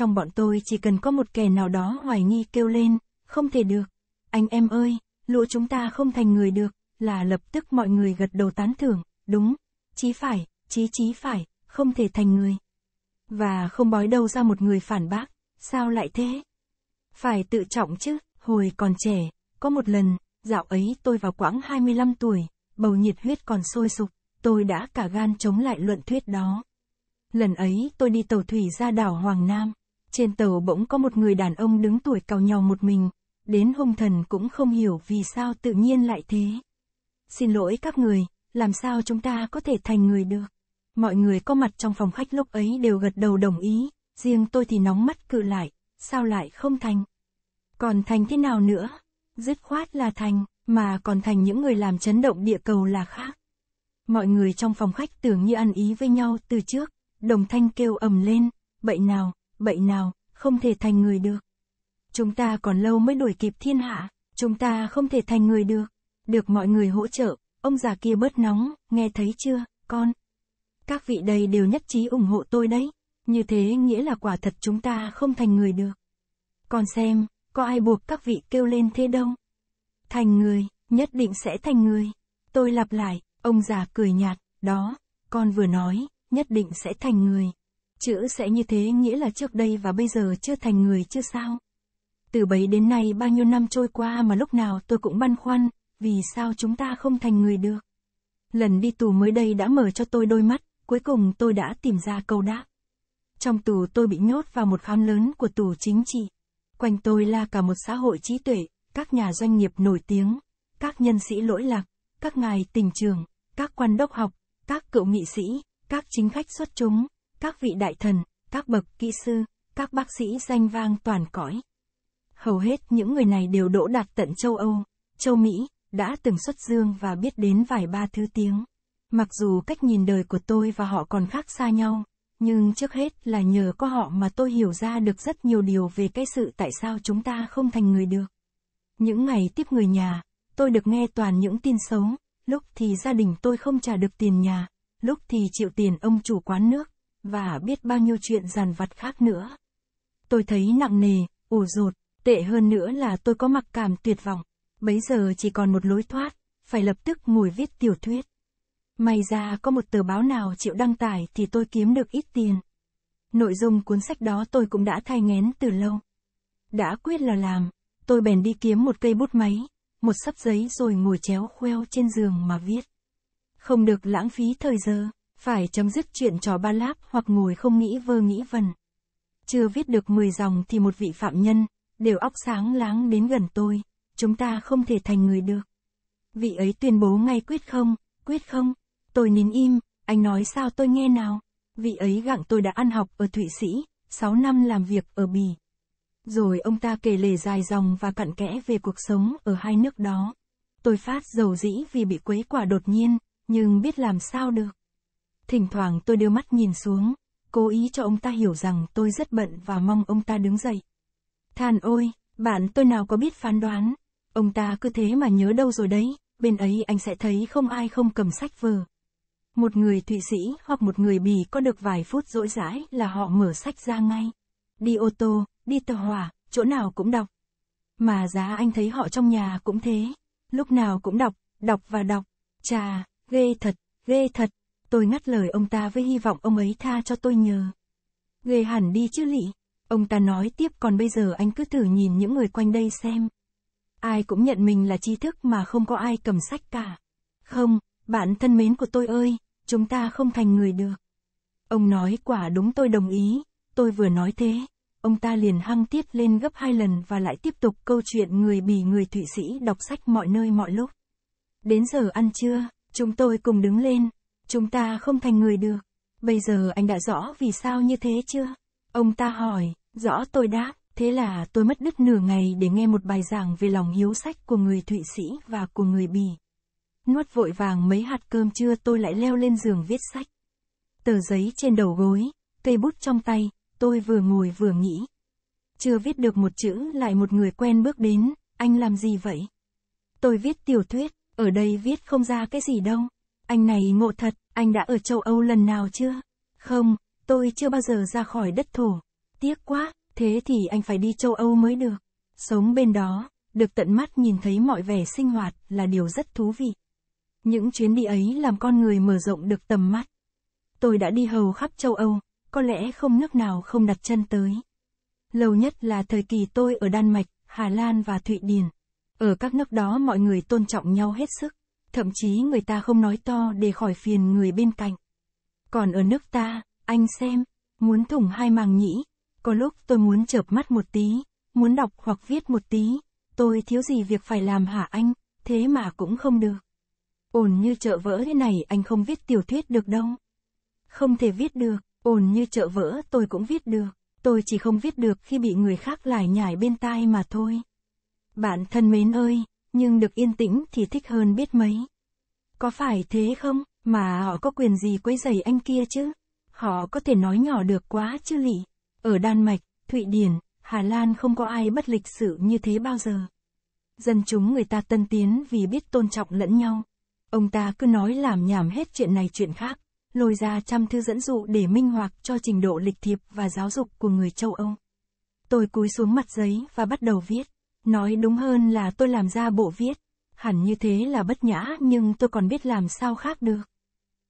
Trong bọn tôi chỉ cần có một kẻ nào đó hoài nghi kêu lên, không thể được. Anh em ơi, lũ chúng ta không thành người được, là lập tức mọi người gật đầu tán thưởng, đúng, chí phải, chí chí phải, không thể thành người. Và không bói đâu ra một người phản bác, sao lại thế? Phải tự trọng chứ, hồi còn trẻ, có một lần, dạo ấy tôi vào quãng 25 tuổi, bầu nhiệt huyết còn sôi sục, tôi đã cả gan chống lại luận thuyết đó. Lần ấy tôi đi tàu thủy ra đảo Hoàng Nam, trên tàu bỗng có một người đàn ông đứng tuổi cào nhau một mình, đến hung thần cũng không hiểu vì sao tự nhiên lại thế. Xin lỗi các người, làm sao chúng ta có thể thành người được? Mọi người có mặt trong phòng khách lúc ấy đều gật đầu đồng ý, riêng tôi thì nóng mắt cự lại, sao lại không thành? Còn thành thế nào nữa? Dứt khoát là thành, mà còn thành những người làm chấn động địa cầu là khác. Mọi người trong phòng khách tưởng như ăn ý với nhau từ trước, đồng thanh kêu ầm lên, vậy nào, bậy nào, không thể thành người được. Chúng ta còn lâu mới đuổi kịp thiên hạ, chúng ta không thể thành người được. Được mọi người hỗ trợ, ông già kia bớt nóng, nghe thấy chưa, con? Các vị đây đều nhất trí ủng hộ tôi đấy. Như thế nghĩa là quả thật chúng ta không thành người được. Còn xem, có ai buộc các vị kêu lên thế đâu? Thành người, nhất định sẽ thành người. Tôi lặp lại, ông già cười nhạt, đó, con vừa nói, nhất định sẽ thành người. Chữ sẽ như thế nghĩa là trước đây và bây giờ chưa thành người chưa sao. Từ bấy đến nay bao nhiêu năm trôi qua mà lúc nào tôi cũng băn khoăn, vì sao chúng ta không thành người được. Lần đi tù mới đây đã mở cho tôi đôi mắt, cuối cùng tôi đã tìm ra câu đáp. Trong tù tôi bị nhốt vào một khám lớn của tù chính trị. Quanh tôi là cả một xã hội trí tuệ, các nhà doanh nghiệp nổi tiếng, các nhân sĩ lỗi lạc, các ngài tình trường, các quan đốc học, các cựu nghị sĩ, các chính khách xuất chúng, các vị đại thần, các bậc kỹ sư, các bác sĩ danh vang toàn cõi. Hầu hết những người này đều đỗ đạt tận châu Âu, châu Mỹ, đã từng xuất dương và biết đến vài ba thứ tiếng. Mặc dù cách nhìn đời của tôi và họ còn khác xa nhau, nhưng trước hết là nhờ có họ mà tôi hiểu ra được rất nhiều điều về cái sự tại sao chúng ta không thành người được. Những ngày tiếp người nhà, tôi được nghe toàn những tin xấu, lúc thì gia đình tôi không trả được tiền nhà, lúc thì chịu tiền ông chủ quán nước, và biết bao nhiêu chuyện giàn vặt khác nữa. Tôi thấy nặng nề, ủ rột, tệ hơn nữa là tôi có mặc cảm tuyệt vọng. Bấy giờ chỉ còn một lối thoát, phải lập tức ngồi viết tiểu thuyết. May ra có một tờ báo nào chịu đăng tải thì tôi kiếm được ít tiền. Nội dung cuốn sách đó tôi cũng đã thay ngén từ lâu. Đã quyết là làm, tôi bèn đi kiếm một cây bút máy, một sấp giấy rồi ngồi chéo khoeo trên giường mà viết. Không được lãng phí thời giờ. Phải chấm dứt chuyện trò ba láp hoặc ngồi không nghĩ vơ nghĩ vần. Chưa viết được 10 dòng thì một vị phạm nhân, đều óc sáng láng đến gần tôi, chúng ta không thể thành người được. Vị ấy tuyên bố ngay quyết không, quyết không, tôi nín im, anh nói sao tôi nghe nào. Vị ấy gặng tôi đã ăn học ở Thụy Sĩ, 6 năm làm việc ở Bỉ. Rồi ông ta kể lể dài dòng và cặn kẽ về cuộc sống ở hai nước đó. Tôi phát dầu dĩ vì bị quấy quả đột nhiên, nhưng biết làm sao được. Thỉnh thoảng tôi đưa mắt nhìn xuống, cố ý cho ông ta hiểu rằng tôi rất bận và mong ông ta đứng dậy. Than ôi, bạn tôi nào có biết phán đoán, ông ta cứ thế mà nhớ đâu rồi đấy, bên ấy anh sẽ thấy không ai không cầm sách vừa. Một người Thụy Sĩ hoặc một người Bỉ có được vài phút rỗi rãi là họ mở sách ra ngay. Đi ô tô, đi tàu hỏa, chỗ nào cũng đọc. Mà giá anh thấy họ trong nhà cũng thế. Lúc nào cũng đọc, đọc và đọc. Chà, ghê thật, ghê thật. Tôi ngắt lời ông ta với hy vọng ông ấy tha cho tôi nhờ. người hẳn đi chứ lị. Ông ta nói tiếp còn bây giờ anh cứ thử nhìn những người quanh đây xem. Ai cũng nhận mình là trí thức mà không có ai cầm sách cả. Không, bạn thân mến của tôi ơi, chúng ta không thành người được. Ông nói quả đúng tôi đồng ý, tôi vừa nói thế. Ông ta liền hăng tiết lên gấp hai lần và lại tiếp tục câu chuyện người bỉ người Thụy Sĩ đọc sách mọi nơi mọi lúc. Đến giờ ăn trưa, chúng tôi cùng đứng lên, Chúng ta không thành người được. Bây giờ anh đã rõ vì sao như thế chưa? Ông ta hỏi, rõ tôi đáp, thế là tôi mất đứt nửa ngày để nghe một bài giảng về lòng hiếu sách của người Thụy Sĩ và của người Bỉ. Nuốt vội vàng mấy hạt cơm trưa tôi lại leo lên giường viết sách. Tờ giấy trên đầu gối, cây bút trong tay, tôi vừa ngồi vừa nghĩ. Chưa viết được một chữ lại một người quen bước đến, anh làm gì vậy? Tôi viết tiểu thuyết, ở đây viết không ra cái gì đâu. Anh này ngộ thật, anh đã ở châu Âu lần nào chưa? Không, tôi chưa bao giờ ra khỏi đất thổ. Tiếc quá, thế thì anh phải đi châu Âu mới được. Sống bên đó, được tận mắt nhìn thấy mọi vẻ sinh hoạt là điều rất thú vị. Những chuyến đi ấy làm con người mở rộng được tầm mắt. Tôi đã đi hầu khắp châu Âu, có lẽ không nước nào không đặt chân tới. Lâu nhất là thời kỳ tôi ở Đan Mạch, Hà Lan và Thụy Điển. Ở các nước đó mọi người tôn trọng nhau hết sức thậm chí người ta không nói to để khỏi phiền người bên cạnh. Còn ở nước ta, anh xem, muốn thủng hai màng nhĩ, có lúc tôi muốn chợp mắt một tí, muốn đọc hoặc viết một tí, tôi thiếu gì việc phải làm hả anh, thế mà cũng không được. Ổn như chợ vỡ thế này anh không viết tiểu thuyết được đâu. Không thể viết được, ổn như chợ vỡ tôi cũng viết được, tôi chỉ không viết được khi bị người khác lải nhải bên tai mà thôi. Bạn thân mến ơi, nhưng được yên tĩnh thì thích hơn biết mấy. Có phải thế không, mà họ có quyền gì quấy rầy anh kia chứ? Họ có thể nói nhỏ được quá chứ lị. Ở Đan Mạch, Thụy Điển, Hà Lan không có ai bất lịch sự như thế bao giờ. Dân chúng người ta tân tiến vì biết tôn trọng lẫn nhau. Ông ta cứ nói làm nhảm hết chuyện này chuyện khác, lôi ra trăm thư dẫn dụ để minh hoạt cho trình độ lịch thiệp và giáo dục của người châu Âu. Tôi cúi xuống mặt giấy và bắt đầu viết. Nói đúng hơn là tôi làm ra bộ viết. Hẳn như thế là bất nhã nhưng tôi còn biết làm sao khác được.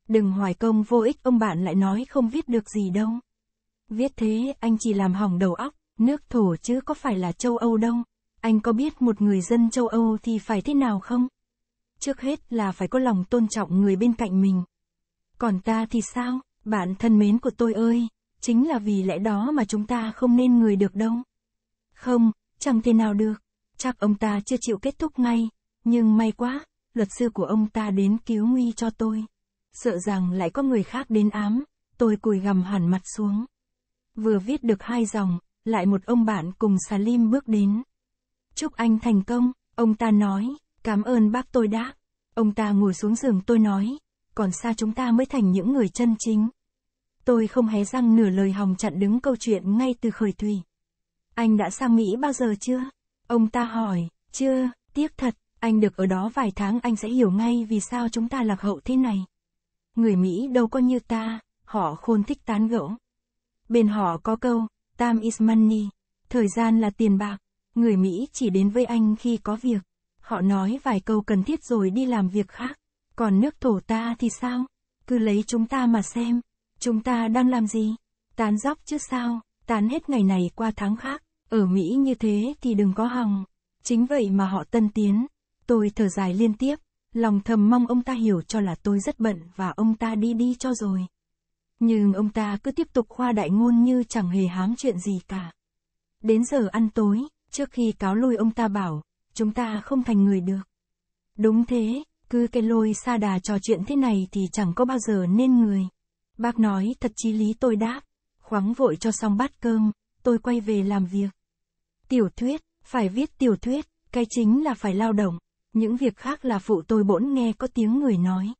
Đừng hoài công vô ích ông bạn lại nói không viết được gì đâu. Viết thế anh chỉ làm hỏng đầu óc, nước thổ chứ có phải là châu Âu đâu. Anh có biết một người dân châu Âu thì phải thế nào không? Trước hết là phải có lòng tôn trọng người bên cạnh mình. Còn ta thì sao, bạn thân mến của tôi ơi, chính là vì lẽ đó mà chúng ta không nên người được đâu. Không, Chẳng thể nào được, chắc ông ta chưa chịu kết thúc ngay, nhưng may quá, luật sư của ông ta đến cứu nguy cho tôi. Sợ rằng lại có người khác đến ám, tôi cùi gằm hẳn mặt xuống. Vừa viết được hai dòng, lại một ông bạn cùng Salim bước đến. Chúc anh thành công, ông ta nói, cảm ơn bác tôi đã. Ông ta ngồi xuống giường tôi nói, còn xa chúng ta mới thành những người chân chính. Tôi không hé răng nửa lời hòng chặn đứng câu chuyện ngay từ khởi thủy. Anh đã sang Mỹ bao giờ chưa? Ông ta hỏi, chưa, tiếc thật, anh được ở đó vài tháng anh sẽ hiểu ngay vì sao chúng ta lạc hậu thế này. Người Mỹ đâu có như ta, họ khôn thích tán gẫu. Bên họ có câu, time is money, thời gian là tiền bạc. Người Mỹ chỉ đến với anh khi có việc. Họ nói vài câu cần thiết rồi đi làm việc khác. Còn nước thổ ta thì sao? Cứ lấy chúng ta mà xem. Chúng ta đang làm gì? Tán dóc chứ sao? tán hết ngày này qua tháng khác, ở Mỹ như thế thì đừng có hòng. Chính vậy mà họ tân tiến. Tôi thở dài liên tiếp, lòng thầm mong ông ta hiểu cho là tôi rất bận và ông ta đi đi cho rồi. Nhưng ông ta cứ tiếp tục khoa đại ngôn như chẳng hề hám chuyện gì cả. Đến giờ ăn tối, trước khi cáo lui ông ta bảo, chúng ta không thành người được. Đúng thế, cứ cái lôi xa đà trò chuyện thế này thì chẳng có bao giờ nên người. Bác nói thật chí lý tôi đáp. Khoáng vội cho xong bát cơm, tôi quay về làm việc. Tiểu thuyết, phải viết tiểu thuyết, cái chính là phải lao động, những việc khác là phụ tôi bỗng nghe có tiếng người nói.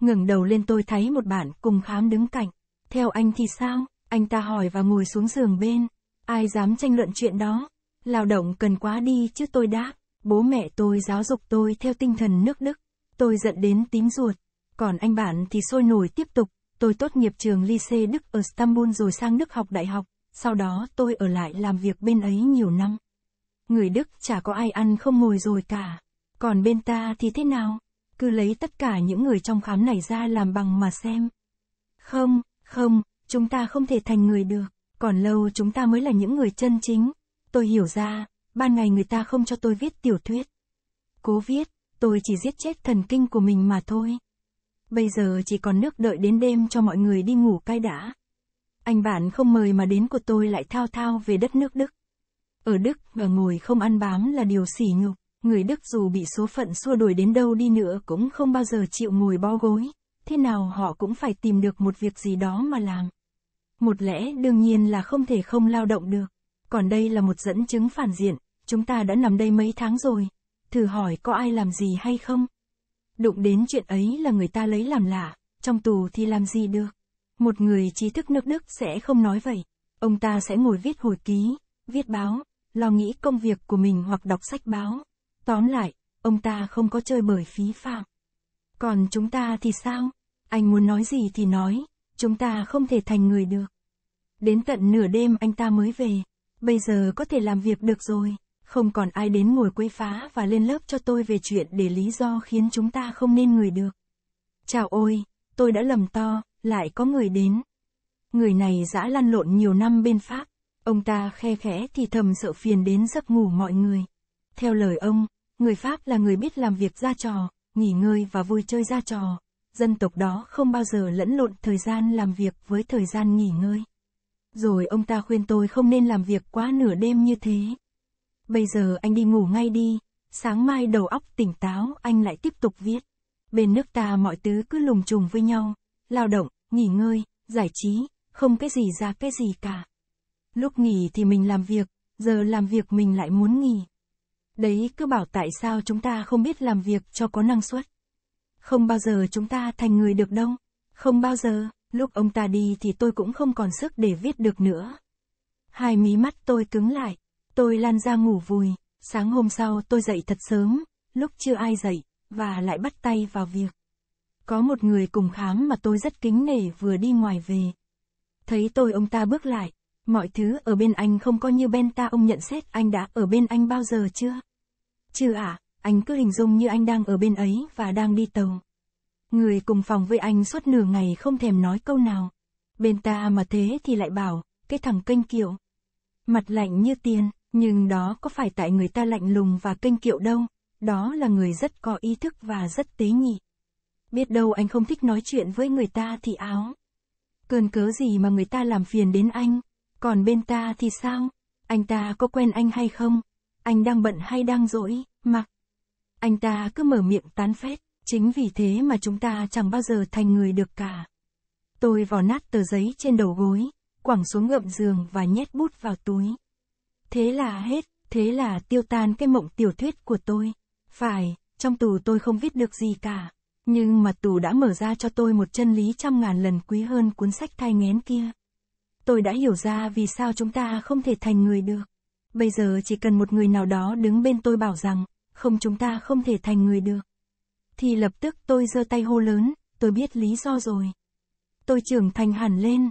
Ngẩng đầu lên tôi thấy một bạn cùng khám đứng cạnh, theo anh thì sao, anh ta hỏi và ngồi xuống giường bên, ai dám tranh luận chuyện đó, lao động cần quá đi chứ tôi đáp, bố mẹ tôi giáo dục tôi theo tinh thần nước Đức, tôi giận đến tím ruột, còn anh bạn thì sôi nổi tiếp tục, tôi tốt nghiệp trường Lycée Đức ở Istanbul rồi sang Đức học đại học, sau đó tôi ở lại làm việc bên ấy nhiều năm. Người Đức chả có ai ăn không ngồi rồi cả. Còn bên ta thì thế nào? Cứ lấy tất cả những người trong khám này ra làm bằng mà xem. Không, không, chúng ta không thể thành người được, còn lâu chúng ta mới là những người chân chính. Tôi hiểu ra, ban ngày người ta không cho tôi viết tiểu thuyết. Cố viết, tôi chỉ giết chết thần kinh của mình mà thôi. Bây giờ chỉ còn nước đợi đến đêm cho mọi người đi ngủ cay đã. Anh bạn không mời mà đến của tôi lại thao thao về đất nước Đức. Ở Đức, ở ngồi không ăn bám là điều sỉ nhục. Người Đức dù bị số phận xua đuổi đến đâu đi nữa cũng không bao giờ chịu ngồi bó gối. Thế nào họ cũng phải tìm được một việc gì đó mà làm. Một lẽ đương nhiên là không thể không lao động được. Còn đây là một dẫn chứng phản diện. Chúng ta đã nằm đây mấy tháng rồi. Thử hỏi có ai làm gì hay không? Đụng đến chuyện ấy là người ta lấy làm lạ, trong tù thì làm gì được. Một người trí thức nước Đức sẽ không nói vậy. Ông ta sẽ ngồi viết hồi ký, viết báo, lo nghĩ công việc của mình hoặc đọc sách báo. Tóm lại, ông ta không có chơi bởi phí phạm. Còn chúng ta thì sao? Anh muốn nói gì thì nói, chúng ta không thể thành người được. Đến tận nửa đêm anh ta mới về, bây giờ có thể làm việc được rồi không còn ai đến ngồi quấy phá và lên lớp cho tôi về chuyện để lý do khiến chúng ta không nên người được. Chào ôi, tôi đã lầm to, lại có người đến. Người này dã lăn lộn nhiều năm bên Pháp, ông ta khe khẽ thì thầm sợ phiền đến giấc ngủ mọi người. Theo lời ông, người Pháp là người biết làm việc ra trò, nghỉ ngơi và vui chơi ra trò. Dân tộc đó không bao giờ lẫn lộn thời gian làm việc với thời gian nghỉ ngơi. Rồi ông ta khuyên tôi không nên làm việc quá nửa đêm như thế. Bây giờ anh đi ngủ ngay đi, sáng mai đầu óc tỉnh táo anh lại tiếp tục viết. Bên nước ta mọi thứ cứ lùng trùng với nhau, lao động, nghỉ ngơi, giải trí, không cái gì ra cái gì cả. Lúc nghỉ thì mình làm việc, giờ làm việc mình lại muốn nghỉ. Đấy cứ bảo tại sao chúng ta không biết làm việc cho có năng suất. Không bao giờ chúng ta thành người được đâu. Không bao giờ, lúc ông ta đi thì tôi cũng không còn sức để viết được nữa. Hai mí mắt tôi cứng lại, Tôi lan ra ngủ vùi, sáng hôm sau tôi dậy thật sớm, lúc chưa ai dậy, và lại bắt tay vào việc. Có một người cùng khám mà tôi rất kính nể vừa đi ngoài về. Thấy tôi ông ta bước lại, mọi thứ ở bên anh không có như bên ta ông nhận xét anh đã ở bên anh bao giờ chưa? Chưa ạ, à, anh cứ hình dung như anh đang ở bên ấy và đang đi tàu. Người cùng phòng với anh suốt nửa ngày không thèm nói câu nào. Bên ta mà thế thì lại bảo, cái thằng kênh kiệu. Mặt lạnh như tiền, nhưng đó có phải tại người ta lạnh lùng và kênh kiệu đâu, đó là người rất có ý thức và rất tế nhị. Biết đâu anh không thích nói chuyện với người ta thì áo. Cơn cớ gì mà người ta làm phiền đến anh, còn bên ta thì sao, anh ta có quen anh hay không, anh đang bận hay đang dỗi? mặc. Anh ta cứ mở miệng tán phét, chính vì thế mà chúng ta chẳng bao giờ thành người được cả. Tôi vò nát tờ giấy trên đầu gối, quẳng xuống ngậm giường và nhét bút vào túi. Thế là hết, thế là tiêu tan cái mộng tiểu thuyết của tôi. Phải, trong tù tôi không viết được gì cả. Nhưng mà tù đã mở ra cho tôi một chân lý trăm ngàn lần quý hơn cuốn sách thai nghén kia. Tôi đã hiểu ra vì sao chúng ta không thể thành người được. Bây giờ chỉ cần một người nào đó đứng bên tôi bảo rằng, không chúng ta không thể thành người được. Thì lập tức tôi giơ tay hô lớn, tôi biết lý do rồi. Tôi trưởng thành hẳn lên,